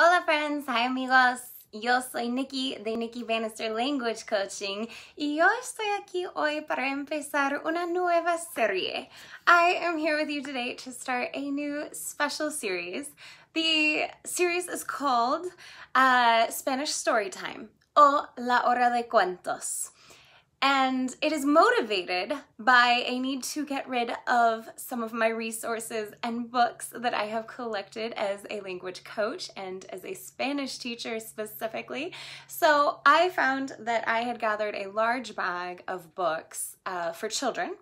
Hola friends, hi amigos. Yo soy Nikki de Nikki Bannister Language Coaching y yo estoy aquí hoy para empezar una nueva serie. I am here with you today to start a new special series. The series is called uh, Spanish Storytime o La Hora de Cuentos and it is motivated by a need to get rid of some of my resources and books that I have collected as a language coach and as a Spanish teacher specifically. So I found that I had gathered a large bag of books uh, for children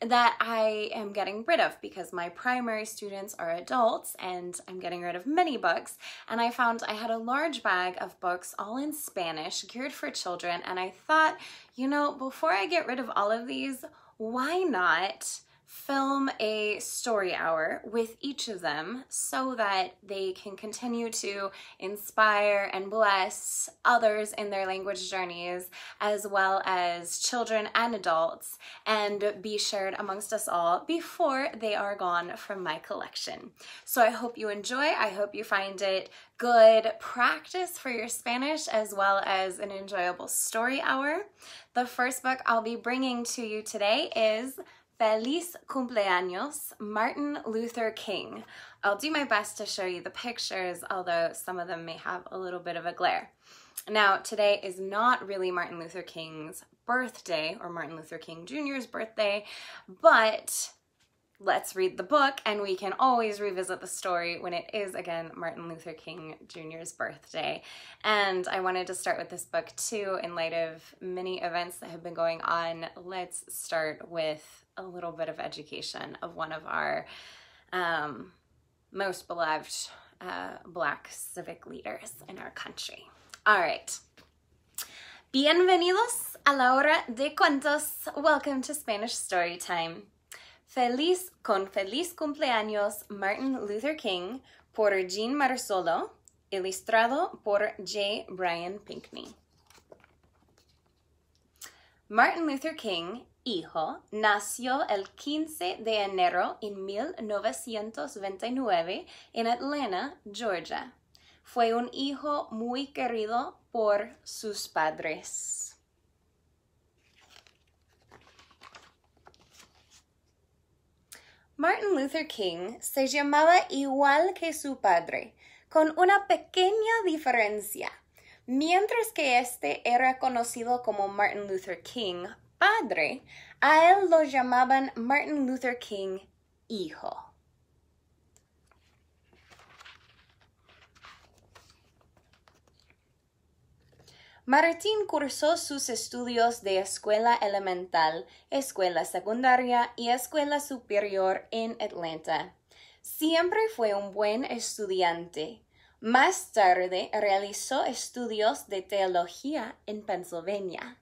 that I am getting rid of because my primary students are adults and I'm getting rid of many books. And I found I had a large bag of books all in Spanish geared for children. And I thought, you know, before I get rid of all of these, why not? film a story hour with each of them so that they can continue to inspire and bless others in their language journeys, as well as children and adults, and be shared amongst us all before they are gone from my collection. So I hope you enjoy. I hope you find it good practice for your Spanish as well as an enjoyable story hour. The first book I'll be bringing to you today is Feliz cumpleaños, Martin Luther King. I'll do my best to show you the pictures, although some of them may have a little bit of a glare. Now, today is not really Martin Luther King's birthday or Martin Luther King Jr.'s birthday, but let's read the book and we can always revisit the story when it is again Martin Luther King Jr.'s birthday. And I wanted to start with this book too in light of many events that have been going on. Let's start with a little bit of education of one of our um, most beloved uh, black civic leaders in our country. All right. Bienvenidos a la hora de cuentos. Welcome to Spanish Storytime. Feliz con feliz cumpleaños Martin Luther King por Jean Marsolo, ilustrado por J. Brian Pinckney. Martin Luther King, hijo, nació el 15 de enero en 1929 en Atlanta, Georgia. Fue un hijo muy querido por sus padres. Martin Luther King se llamaba igual que su padre, con una pequeña diferencia. Mientras que este era conocido como Martin Luther King padre, a él lo llamaban Martin Luther King hijo. Martín cursó sus estudios de escuela elemental, escuela secundaria y escuela superior en Atlanta. Siempre fue un buen estudiante. Más tarde realizó estudios de teología en Pennsylvania.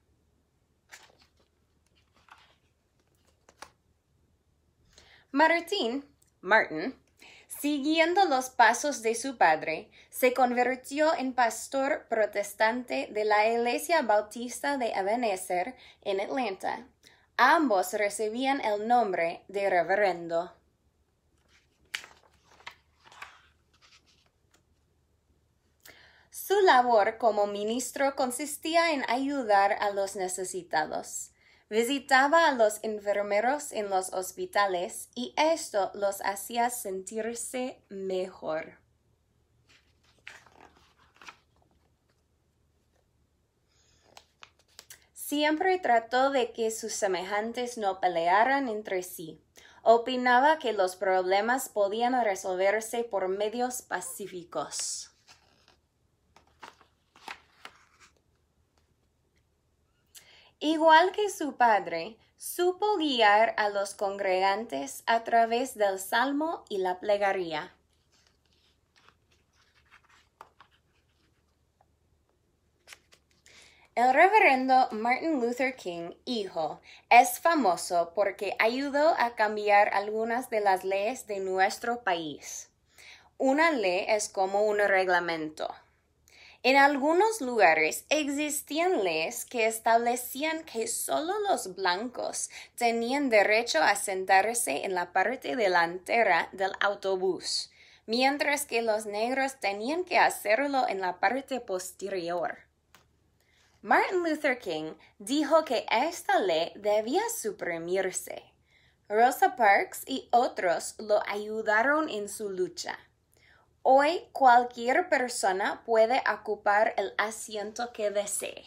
Martín, Martin, Siguiendo los pasos de su padre, se convirtió en pastor protestante de la Iglesia Bautista de Ebenezer en Atlanta. Ambos recibían el nombre de reverendo. Su labor como ministro consistía en ayudar a los necesitados. Visitaba a los enfermeros en los hospitales y esto los hacía sentirse mejor. Siempre trató de que sus semejantes no pelearan entre sí. Opinaba que los problemas podían resolverse por medios pacíficos. Igual que su padre, supo guiar a los congregantes a través del salmo y la plegaria. El reverendo Martin Luther King, hijo, es famoso porque ayudó a cambiar algunas de las leyes de nuestro país. Una ley es como un reglamento. En algunos lugares existían leyes que establecían que solo los blancos tenían derecho a sentarse en la parte delantera del autobús, mientras que los negros tenían que hacerlo en la parte posterior. Martin Luther King dijo que esta ley debía suprimirse. Rosa Parks y otros lo ayudaron en su lucha. Hoy cualquier persona puede ocupar el asiento que desee.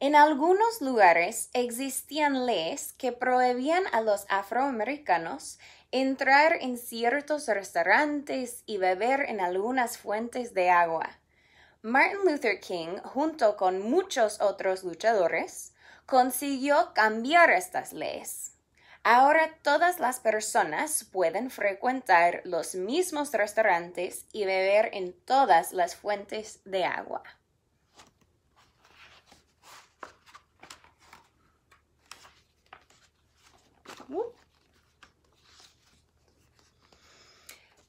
En algunos lugares existían leyes que prohibían a los afroamericanos entrar en ciertos restaurantes y beber en algunas fuentes de agua. Martin Luther King, junto con muchos otros luchadores, consiguió cambiar estas leyes. Ahora todas las personas pueden frecuentar los mismos restaurantes y beber en todas las fuentes de agua.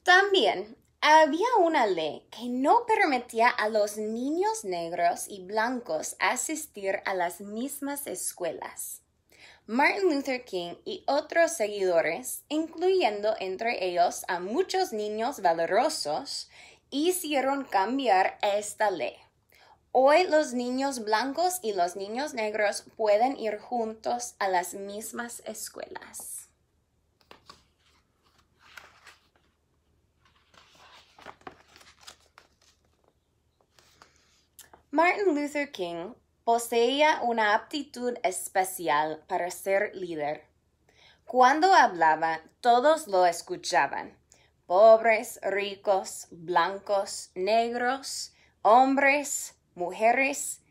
También había una ley que no permitía a los niños negros y blancos asistir a las mismas escuelas. Martin Luther King y otros seguidores, incluyendo entre ellos a muchos niños valerosos, hicieron cambiar esta ley. Hoy los niños blancos y los niños negros pueden ir juntos a las mismas escuelas. Martin Luther King poseía una aptitud especial para ser líder. Cuando hablaba, todos lo escuchaban. Pobres, ricos, blancos, negros, hombres, mujeres,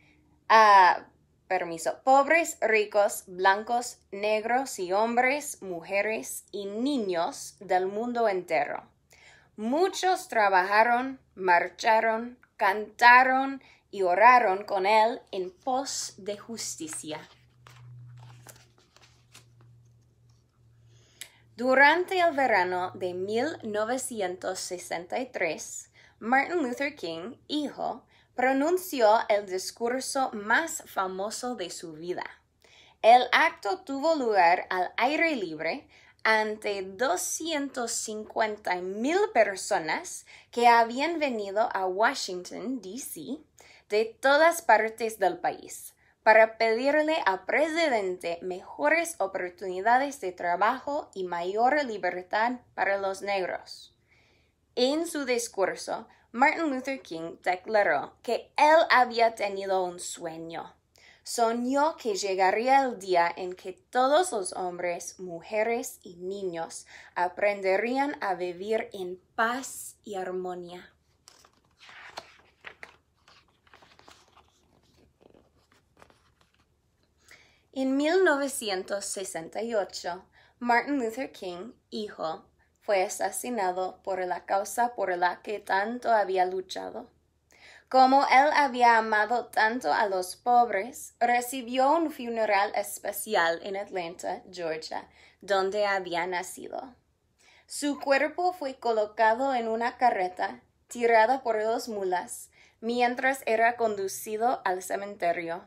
ah, permiso, pobres, ricos, blancos, negros y hombres, mujeres y niños del mundo entero. Muchos trabajaron, marcharon, cantaron, y oraron con él en pos de justicia. Durante el verano de 1963, Martin Luther King, hijo, pronunció el discurso más famoso de su vida. El acto tuvo lugar al aire libre ante 250 mil personas que habían venido a Washington, D.C., de todas partes del país para pedirle al presidente mejores oportunidades de trabajo y mayor libertad para los negros. En su discurso, Martin Luther King declaró que él había tenido un sueño. Soñó que llegaría el día en que todos los hombres, mujeres y niños aprenderían a vivir en paz y armonía. En 1968, Martin Luther King, hijo, fue asesinado por la causa por la que tanto había luchado. Como él había amado tanto a los pobres, recibió un funeral especial en Atlanta, Georgia, donde había nacido. Su cuerpo fue colocado en una carreta tirada por dos mulas, mientras era conducido al cementerio.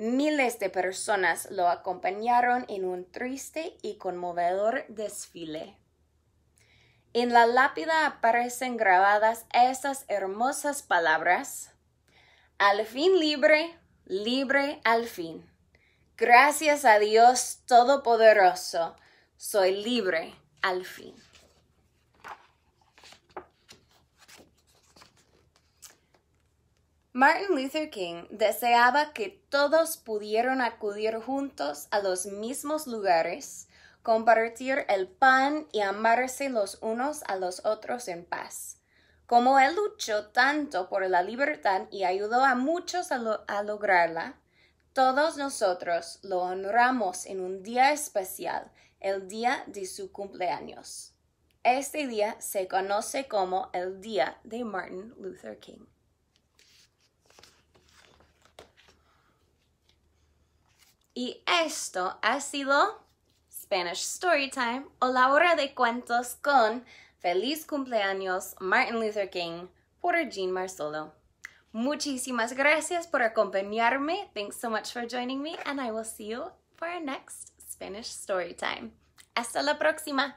Miles de personas lo acompañaron en un triste y conmovedor desfile. En la lápida aparecen grabadas esas hermosas palabras. Al fin libre, libre al fin. Gracias a Dios Todopoderoso, soy libre al fin. Martin Luther King deseaba que todos pudieran acudir juntos a los mismos lugares, compartir el pan y amarse los unos a los otros en paz. Como él luchó tanto por la libertad y ayudó a muchos a, lograrla, todos nosotros lo honramos en un día especial, el día de su cumpleaños. Este día se conoce como el Día de Martin Luther King. Y esto ha sido Spanish Storytime o la hora de cuentos con Feliz cumpleaños Martin Luther King por Jean Marsolo. Muchísimas gracias por acompañarme. Thanks so much for joining me and I will see you for our next Spanish Storytime. Hasta la próxima.